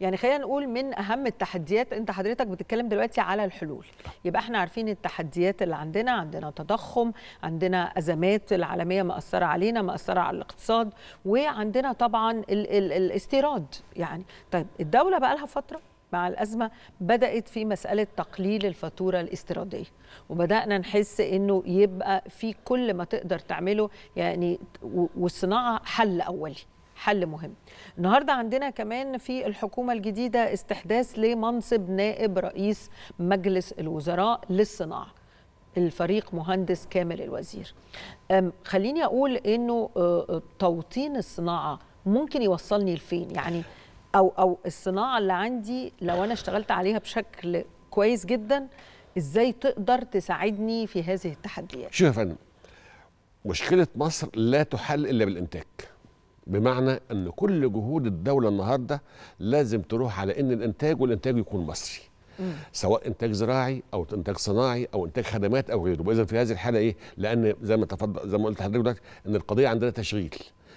يعني خلينا نقول من اهم التحديات انت حضرتك بتتكلم دلوقتي على الحلول يبقى احنا عارفين التحديات اللي عندنا عندنا تضخم عندنا ازمات العالميه مأثره علينا مأثره على الاقتصاد وعندنا طبعا ال ال الاستيراد يعني طيب الدوله بقى لها فتره مع الأزمة بدأت في مسألة تقليل الفاتورة الاستيرادية وبدأنا نحس أنه يبقى في كل ما تقدر تعمله يعني والصناعة حل أولي حل مهم النهارده عندنا كمان في الحكومه الجديده استحداث لمنصب نائب رئيس مجلس الوزراء للصناعه الفريق مهندس كامل الوزير خليني اقول انه آه، توطين الصناعه ممكن يوصلني لفين يعني او او الصناعه اللي عندي لو انا اشتغلت عليها بشكل كويس جدا ازاي تقدر تساعدني في هذه التحديات شوف يا فندم مشكله مصر لا تحل الا بالانتاج بمعنى ان كل جهود الدوله النهارده لازم تروح على ان الانتاج والانتاج يكون مصري سواء انتاج زراعي او انتاج صناعي او انتاج خدمات او غيره واذا في هذه الحاله ايه لان زي ما تفضل زي ما قلت لحضرتك دلوقتي ان القضيه عندنا تشغيل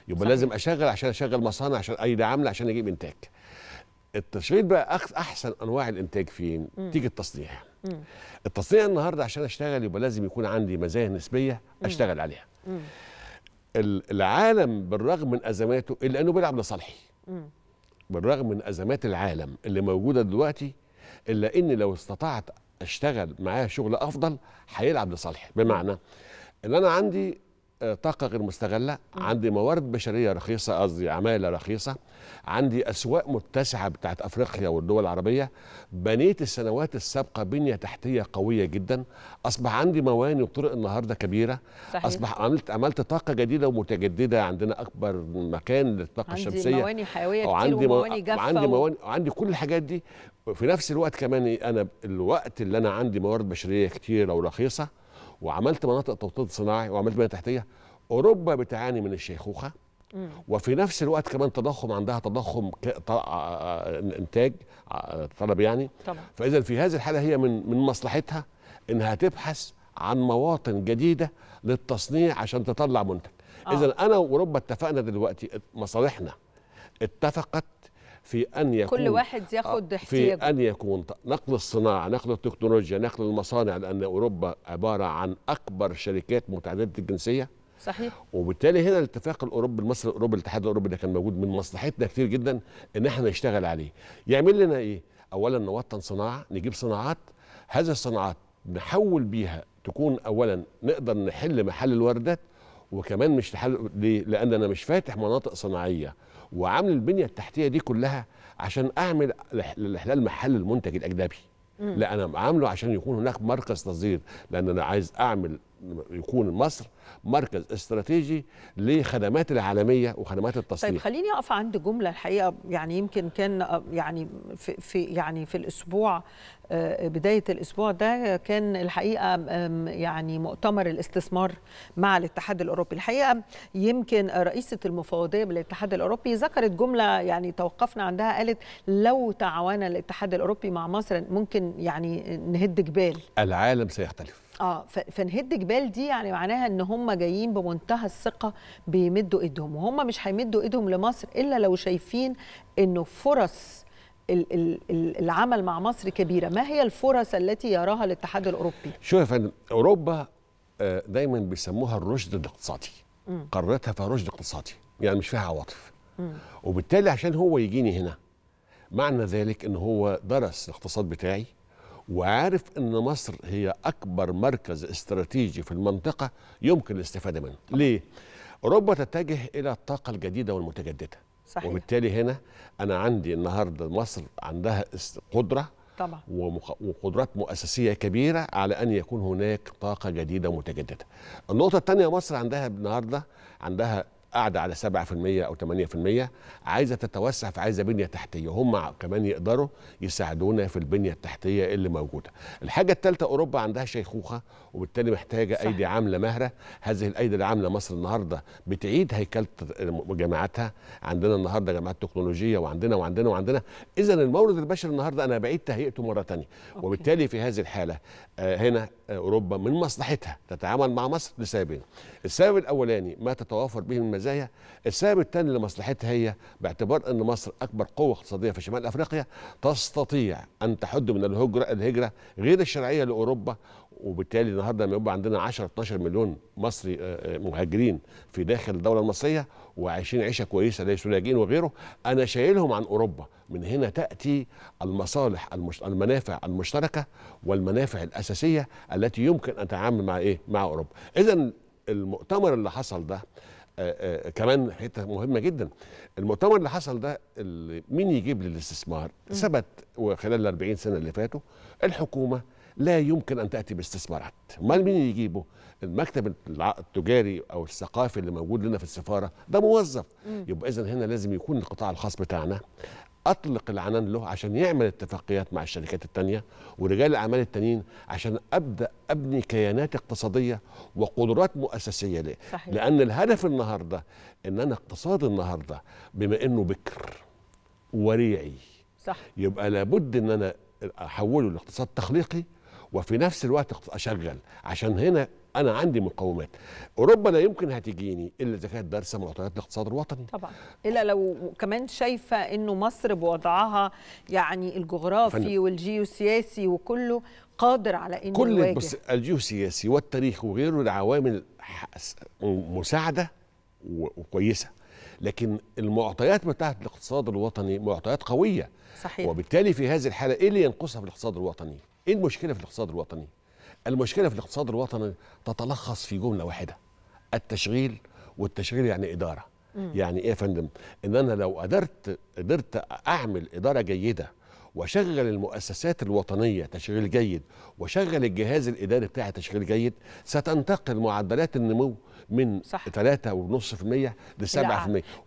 يبقى صحيح. لازم اشغل عشان اشغل مصانع عشان اي عامله عشان اجيب انتاج التشغيل بقى احسن انواع الانتاج فين مم. تيجي التصنيع التصنيع النهارده عشان اشتغل يبقى لازم يكون عندي مزايا نسبيه اشتغل عليها مم. العالم بالرغم من ازماته الا انه بيلعب لصالحي بالرغم من ازمات العالم اللي موجوده دلوقتي الا ان لو استطعت اشتغل معاه شغل افضل هيلعب لصالحي بمعنى ان انا عندي طاقة غير مستغلة عندي موارد بشرية رخيصة قصدي عمالة رخيصة عندي أسواق متسعة بتاعت أفريقيا والدول العربية بنيت السنوات السابقة بنية تحتية قوية جدا أصبح عندي مواني وطرق النهاردة كبيرة صحيح. أصبح عملت عملت طاقة جديدة ومتجددة عندنا أكبر مكان للطاقة عندي الشمسية مواني حيوية وعندي كتير ومواني جافة وعندي مواني وعندي كل الحاجات دي في نفس الوقت كمان أنا الوقت اللي أنا عندي موارد بشرية كتيرة ورخيصة وعملت مناطق توطيد صناعي وعملت بنيه تحتيه اوروبا بتعاني من الشيخوخه وفي نفس الوقت كمان تضخم عندها تضخم آه، آه، انتاج آه، طلب يعني طبعا. فاذا في هذه الحاله هي من من مصلحتها انها تبحث عن مواطن جديده للتصنيع عشان تطلع منتج اذا انا واوروبا اتفقنا دلوقتي مصالحنا اتفقت في ان يكون كل واحد ياخد آه، احتياجه في ان يكون نقل الصناعه نقل التكنولوجيا نقل المصانع لان اوروبا عباره عن اكبر شركات متعدده الجنسيه صحيح وبالتالي هنا الاتفاق الاوروبي المصري الاوروبي الاتحاد الاوروبي ده كان موجود من مصلحتنا كتير جدا ان احنا نشتغل عليه يعمل لنا ايه اولا نوطن صناعه نجيب صناعات هذه الصناعات نحول بيها تكون اولا نقدر نحل محل الواردات وكمان مش لحل... ليه؟ لان انا مش فاتح مناطق صناعيه وعامل البنيه التحتيه دي كلها عشان اعمل للاحلال محل المنتج الاجنبي لا انا عامله عشان يكون هناك مركز تصدير لان انا عايز اعمل يكون مصر مركز استراتيجي لخدمات العالميه وخدمات طيب، التصنيع طيب خليني اقف عند جمله الحقيقه يعني يمكن كان يعني في, في يعني في الاسبوع آه، بدايه الاسبوع ده كان الحقيقه يعني مؤتمر الاستثمار مع الاتحاد الاوروبي الحقيقه يمكن رئيسه المفوضيه بالاتحاد الاوروبي ذكرت جمله يعني توقفنا عندها قالت لو تعاون الاتحاد الاوروبي مع مصر ممكن يعني نهد جبال العالم سيختلف اه فنهد جبال دي يعني معناها ان هم جايين بمنتهى الثقه بيمدوا ايدهم وهم مش هيمدوا ايدهم لمصر الا لو شايفين انه فرص العمل مع مصر كبيره ما هي الفرص التي يراها الاتحاد الاوروبي شوف يا فندم اوروبا آه، دايما بيسموها الرشد الاقتصادي قررتها فرشد اقتصادي يعني مش فيها عواطف وبالتالي عشان هو يجيني هنا معنى ذلك ان هو درس الاقتصاد بتاعي وعارف ان مصر هي اكبر مركز استراتيجي في المنطقه يمكن الاستفاده منه طبعا. ليه اوروبا تتجه الى الطاقه الجديده والمتجدده صحيح. وبالتالي هنا انا عندي النهارده مصر عندها قدره طبعا وقدرات مؤسسيه كبيره على ان يكون هناك طاقه جديده متجدده. النقطه الثانيه مصر عندها النهارده عندها قاعده على 7% او 8% عايزه تتوسع فعايزه بنيه تحتيه هم كمان يقدروا يساعدونا في البنيه التحتيه اللي موجوده. الحاجه الثالثه اوروبا عندها شيخوخه وبالتالي محتاجه صح. ايدي عامله ماهره، هذه الايدي العامله مصر النهارده بتعيد هيكله جامعاتها، عندنا النهارده جامعات تكنولوجيه وعندنا وعندنا وعندنا، اذا المورد البشري النهارده انا بعيد تهيئته مره ثانيه، وبالتالي في هذه الحاله آه، هنا آه، اوروبا من مصلحتها تتعامل مع مصر لسببين. السبب الاولاني ما تتوافر به من المزايا السبب الثاني لمصلحتها هي باعتبار أن مصر أكبر قوة اقتصادية في شمال أفريقيا تستطيع أن تحد من الهجرة, الهجرة غير الشرعية لأوروبا وبالتالي النهارده لما يبقى عندنا 10 12 مليون مصري آه، آه، مهاجرين في داخل الدوله المصريه وعايشين عيشه كويسه زي لاجئين وغيره انا شايلهم عن اوروبا من هنا تاتي المصالح المش... المنافع المشتركه والمنافع الاساسيه التي يمكن ان تعامل مع ايه مع اوروبا اذا المؤتمر اللي حصل ده آآ آه، آآ آه، كمان حته مهمه جدا المؤتمر اللي حصل ده اللي مين يجيب لي الاستثمار ثبت وخلال ال 40 سنه اللي فاتوا الحكومه لا يمكن ان تاتي باستثمارات امال مين يجيبه المكتب التجاري او الثقافي اللي موجود لنا في السفاره ده موظف يبقى اذا هنا لازم يكون القطاع الخاص بتاعنا اطلق العنان له عشان يعمل اتفاقيات مع الشركات التانية ورجال الاعمال التانيين عشان ابدا ابني كيانات اقتصاديه وقدرات مؤسسيه ليه صحيح. لان الهدف النهارده ان انا اقتصاد النهارده بما انه بكر وريعي صح يبقى لابد ان انا احوله لاقتصاد تخليقي وفي نفس الوقت اشغل عشان هنا انا عندي مقومات اوروبا لا يمكن هتجيني الا اذا كانت دارسه معطيات الاقتصاد الوطني طبعا الا لو كمان شايفه انه مصر بوضعها يعني الجغرافي والجيوسياسي وكله قادر على انه كل يواجه بس الجيوسياسي والتاريخ وغيره العوامل مساعده وكويسه لكن المعطيات بتاعت الاقتصاد الوطني معطيات قويه صحيح وبالتالي في هذه الحاله ايه اللي ينقصها في الاقتصاد الوطني؟ ايه المشكله في الاقتصاد الوطني؟ المشكله في الاقتصاد الوطني تتلخص في جمله واحده التشغيل والتشغيل يعني اداره مم. يعني ايه يا فندم ان انا لو قدرت قدرت اعمل اداره جيده واشغل المؤسسات الوطنيه تشغيل جيد واشغل الجهاز الاداري بتاعي تشغيل جيد ستنتقل معدلات النمو من 3.5% ل 7%